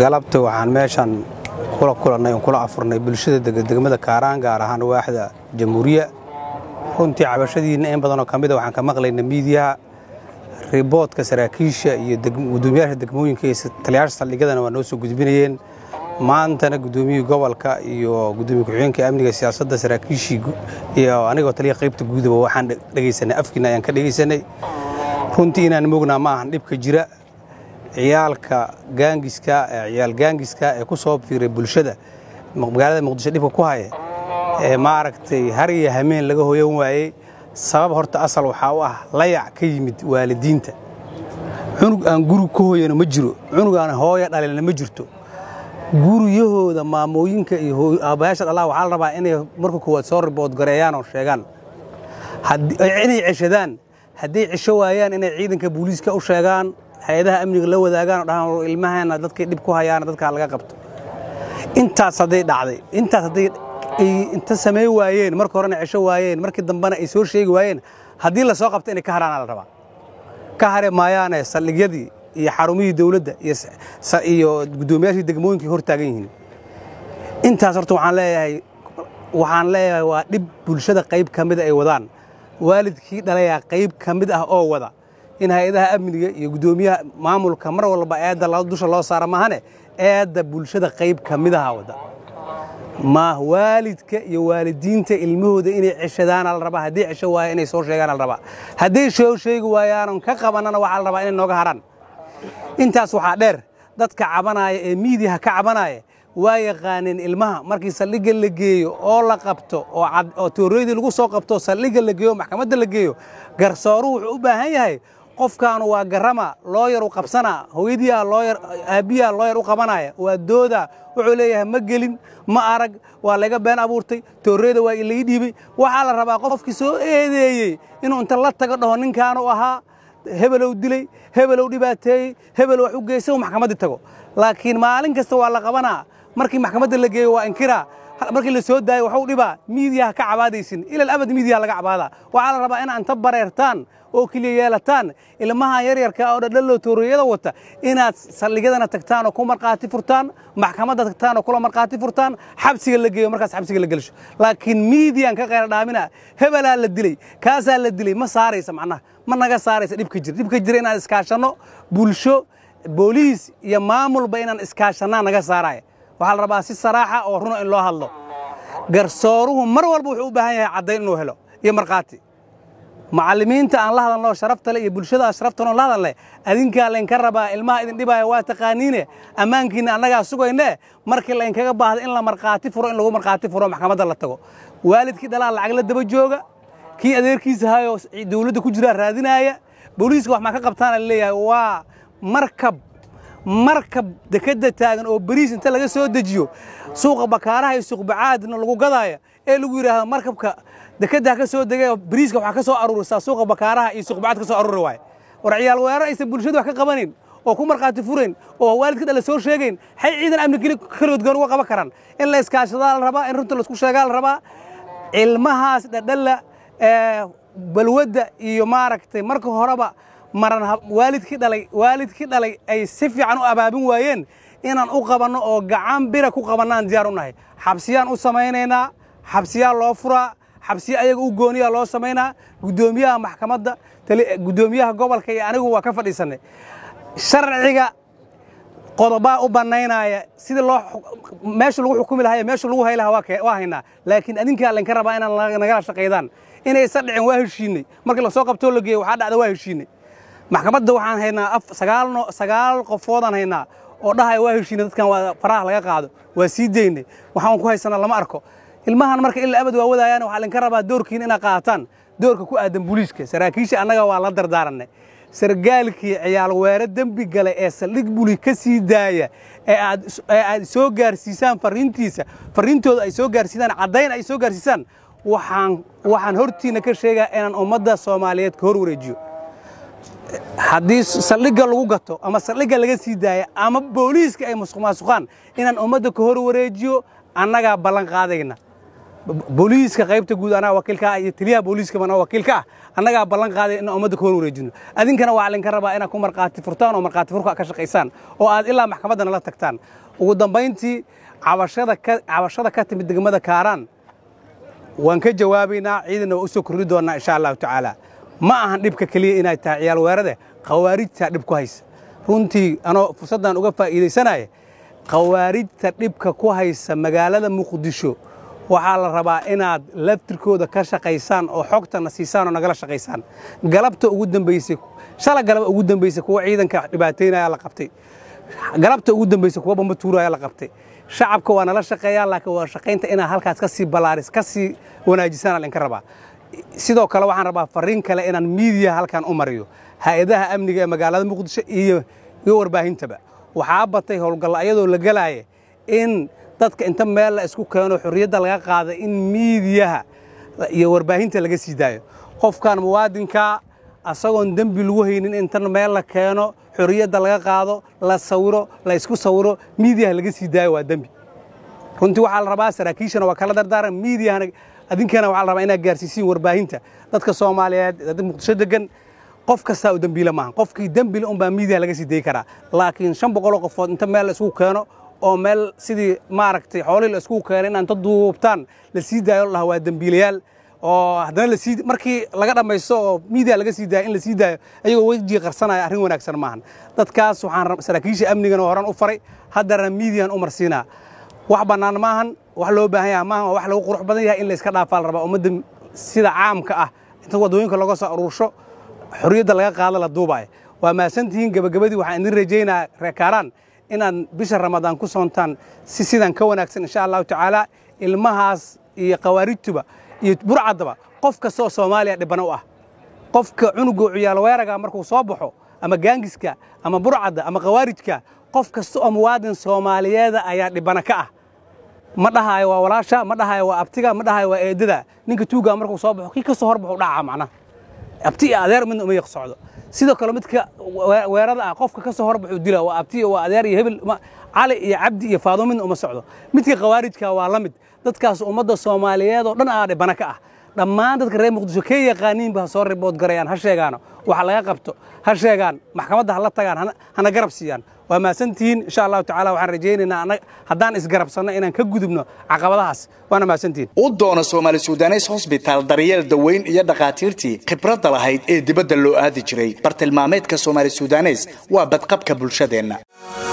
galabta waxaan meeshaan kula kulannay oon kula afurnay bulshada degmada kaaraan gaar ahaan waaxda jamhuuriya runtii cabashadiina in badanoo ka mida ah waxaan ka maqlaynay miidiyaha riboodka saraakiisha iyo guddoomiyaasha degmooyinka iyo taliyaasha saldhigyadana waa noo soo gudbinayeen maantana guddoomiyihii gobolka iyo gudoomiye ku-xigeenka amniga siyaasadda saraakiishii iyo anigoo taliya qaybta guudaba waxaan dhegaysanay afkiina ayaan ka dhegaysanay runtii inaan moognaa ma ahan dhibka jira ciyaalka gaangiska ciyaal gaangiska ee ku soo fiiray bulshada magaalada muqdisho dhibka ku haya ee maaragtay har iyo hameen laga hoyan waayey sabab horta asal waxaa u ah layac ka yimid waalidiinta cunug aan guri ku hooyana ma jiro cunug aan hooya dhalina ma jirto guryahooda maamooyinka iyo aabbayaasha dhalaha waxaa la rabaa inay marka koowaad soo ribood gareeyaan oo sheegaan inay ceshadaan hadday cesho waayaan inay ciidanka booliiska u sheegaan hay-adaha amniga la wadaagaan o dhahaan ilmahana dadkay dhib ku hayaana dadkaa laga qabto intaas hadday dhacday intaas hadday ay inta samay waayeen marka horena cesho waayeen markii dambena ay soo sheegi waayeen haddii la soo qabto inay ka haraana la rabaa ka hare maayaane saldhigyadii iyo xarumihii dowladda iyo guddoomiyaashii degmooyinkii hor taagan yihiin intaas horta waxaan leeyahay waxaan leeyahay waa dhib bulshada qayb ka mida ah ay wadaan waalidkii dhalayaa qayb ka mid ah oo wada in hay-adaha amniga iyo guddoomiyaha maamulka mar walba eedda dusha loo saara maahane eedda bulshada qayb ka midaha wadda ma waalidka iyo waalidiinta ilmahooda inay ceshadaana la rabaa haddii cesho waayo inay soo sheegaan ala rabaa hadday soo sheegi waayaanan ka qabannana waxaa la rabaa inay nooga hadhaan intaas waxaa dheer dadka cabanaaya ee miidiyaha ka cabanaaya waa yaqaaneen ilmaha markii saldhigga la geeyo oo la qabto oo toorooydii lagu soo qabto saldhigga la geeyo maxkamadda la geeyo garsooruhu wuxuu u baahan yahay qofkaanu waa garama looyar u qabsanaa hooyadiiaa looyar aabbiyaa yar u qabanaya waa doodaa wuxuu leeyahay ma gelin ma arag waa laga been abuurtay toorreeda waa laga dhiibey waxaa la rabaa qofkii soo eedeeyey inuu inta la tago dhaho ninkaanu ahaa hebelow dilay hebelow dhibaateeyey hebel wax u geystay uu maxkamaddii tago laakiin maalin kasta waa la qabanaa markii maxkamadda la geeyo waa inkiraa markii la soo daayo waxuu dhibaa miidiyaha ka cabaadaysin ilal abad miidiyaha laga cabaadaa waxaa la rabaa inaad inta bareertaan oo keliya yeelataan ilmaha yaryarka oo dhadhallo tooriyada wata inaad saldhigyadana tagtaan oo ku markhaati furtaan maxkamadda tagtaan oo kula markhaati furtaan xabsiga la geeyo markaas xabsiga la gelsho laakiin miidiyan ka qeyradhaamina hebelaa la dilay kaasaa la dilay ma saaraysa macnaha ma naga saaraysa dhibka jir dhibka jira inaan iskaashanno bulsho booliis iyo maamulba inaan iskaashannaa naga saaraya waxaa la rabaa si saraaxa oo runa in loo hadlo garsooruhu mar walba wuxuu u baahan yahay caddayn inuu helo iyo markhaati macalimiinta aan la hadalno sharaftale iyo bulshada sharaftan la hadalne adinkaa laynka rabaa ilmaha idin dhibaaya waa taqaaniine ammaankiina annagaa sugayne markii laynkaga baahda in la markhaati furo in lagu markhaati furo maxkamadda la tago waalidkii dhalaa lacag la daba jooga kii adeerkiisa hayo dawladda ku jiraa raadinaaya booliiska wax maa ka qabtaana la leeyahay waa markab markab dekedda taagan oo bariis inta laga soo dejiyo suuqa bakaaraha iyo suuqbacaadna lagu gadaaya ee lagu yidhaahdo markabka dekada ka soo degay bariiska waxaa ka soo aruurisaa suuqa bakaaraha iyo suuqbacaad ka soo aruuri waaya war ciyaal weerar aysan bulshadu wax ka qabanayn oo ku markhaati furayn oo waalidka dhala soo sheegayn xay ciidan amni kaloodgoon uga qaban karaan in la iskaashadaa la rabaa in runta laisku sheegaa la rabaa cilmahaas dhadhala balwadda iyo maaragtay marka horeba maran waalidkii dhalay waalidkii dhalay ay si fiican u abaabin waayeen inaan u qabanno oo gacan bira ku qabannaan diyaar u nahay xabsiyaan u samaynaynaa xabsiyaa loo furaa xabsiye ayaga u gooniya loo samaynaa guddoomiyaha maxkamadda guddoomiyaha gobolka iyo anigu waa ka fadhiisannay sharciga qodobaa u bannaynaya sidii loo meesha lagu xukumi lahaa iyo meesha lagu hay lahaa waa haynaa laakiin adinkaa laynka rabaa inaad nagala shaqaydaan inaysan dhicin waa heshiinay markii lasoo qabtoo la geeyey waxaa dhacda waa heshiinay maxkamadda waxaan haynaa sagaal qofoodaan haynaa oo dhahay waa heshiina dadkan waa faraha laga qaado waa sii daynay waxaan ku haysana lama arko ilmahan marka ila abad waa wadaayaan waxaa idinka rabaa doorkiina inaad qaataan doorka ku aadan buliiska saraakiisha annaga waa la dardaaranay sargaalkii ciyaal ciyaalweere dembi gale ee saldhig buli ka sii daaya ee aad soo gaarsiisaan farriintiisa fariintooda ay soo gaarsiisaan caddayn ay soo gaarsiisaan waxaan waxaan hortiina ka sheegaa inaan ummadda soomaaliyeed ka hor wareejiyo haddii saldhigga lagu gato ama saldhigga laga sii daaya ama booliiska ay musuq inaan ummadda ka hor wareejiyo annagaa ballan qaadayna booliiska qaybta guud anaa wakiilka ah iyo taliyaha booliiska bana wakiilka ah annagaa ballan qaaday inaan ummadda ka hor wareejino adinkana waa idinka rabaa inaad ku markhaati furtaan oo markhaati furka ka shaqaysaan oo aad ilaa maxkamadda nala tagtaan ugu dambayntii cabashada ka cabashada ka timid degmada kaaraan waan ka jawaabaynaa ciidanna waa u soo kordhi doonaa insha allahu tacaala ma ahan dhibka keliya inay tahay ciyaal weerade khawaarijtaa dhib ku haysa runtii anoo fursaddan uga faa'iidaysanaya khawaarijta dhibka ku haysa magaalada muqdisho waxaa la rabaa inaad laftirkooda ka shaqaysaan oo xogtana siisaan oo nagala shaqaysaan galabta ugu dambaysay shala galab ugu dambaysay kuwa ciidanka dhibaataynaya la qabtay galabta ugu dambaysay kuwa bamba tuuraya la qabtay shacabka waa nala shaqeeyaa laakiin waa shaqaynta inaad halkaas kasii balaaris ka sii wanaajisaan aan rabaa sidoo kale waxaan rabaa fariin kale inaan miidiya halkan u mariyo hay-adaha amniga ee magaalada muqdisho iyo iyo warbaahintaba waxaa batay howlgalla ayadoo la galaaya in dadka inta meel la isku keeno xorriyadda laga qaada in miidiyaha iyo warbaahinta laga sii daayo qofkan muwaadinka asagoon dembi lagu haynin intan meel la keeno xorriyadda laga qaado la sawiro la isku sawiro miidiyaha laga sii daayo waa dembi runtii waxaa la rabaa saraakiishana waa kala dardaaran miidiyahana adinkana waxaa la rabaa inaad gaarsiisiin warbaahinta dadka soomaaliyeed dad muqdisho degan qof kastaa u dembiile maaha qofkii dembile unbaa miidiya laga sii dayi karaa laakiin shan boqoloo qofood inta meel la keeno oo meel sidii maaragtay xoolihii la isku keeno inta duubtaan la sii daayo la dhaha waa dembiilayaal oo haddana lasii markii laga dhammaysto oo miidiya laga sii daayo in la daayo ayagoo wejii qarsanaya arrin wanaagsan maahan dadkaas waxaan saraakiisha amnigana horan u faray haddana miidiyan u marsiinaa wax banaan maahan wax loo baahan yaha maahan oo wax lagu qurux badan yahay in layska dhaafaa la rabaa ummadda sida caamka ah inta waddooyinka laga soo aruursho xorriyadda laga qaado la duubayo waa mahadsantihiin gebagabadii waxaan idin rajaynayaa reekaaraan inaad bisha ramadaan ku soontaan si sidan ka wanaagsan insha allahu tacaala ilmahaas iyo khawaarijtuba iyo burcadaba qof kasta oo soomaaliya dhibana u ah qofka cunugoo ciyaal markuu soo baxo ama gaangiska ama burcadda ama khawaarijka qof kasta oo muwaadin soomaaliyeeda ayaa dhibana ka ah ma dhahaayo waa walaasha ma dhahaayo waa abtiga ma dhahaayo waa eedada ninka tuugaa markuu soo baxo kii kasoo horbaxu dhacaa macnaha abti iyo adeer midna uma yaq socdo sidoo kale midka weerada ah qofka kasoo horbaxuu dila waa abti iyo waa adeer iyo hebel cali iyo cabdi iyo faado midna uma socdo midka khawaarijka ah waa la mid dadkaas ummadda soomaaliyeed oo dhan aa dhibana ka ah dhammaan dadka reer muqdisho kee yaqaaniinba ha soo ribood garayaan ha sheegaano waxa laga qabto ha sheegaan maxkamadda ha la tagaan hana garab siiyaan waa mahadsantihiin insha allahu tacala waxaan rajaynaynaa haddaan isgarabsanno inaan ka gudubno caqabadahaas waana mahadsantihiin u doona soomaali sudaneys hosbitaal daryeel daweyn iyo dhakhaatiirtii khibradda lahayd ee dibadda loo aadi jiray bartilmaameedka somali sudaneys waa badqabka bulshadeenna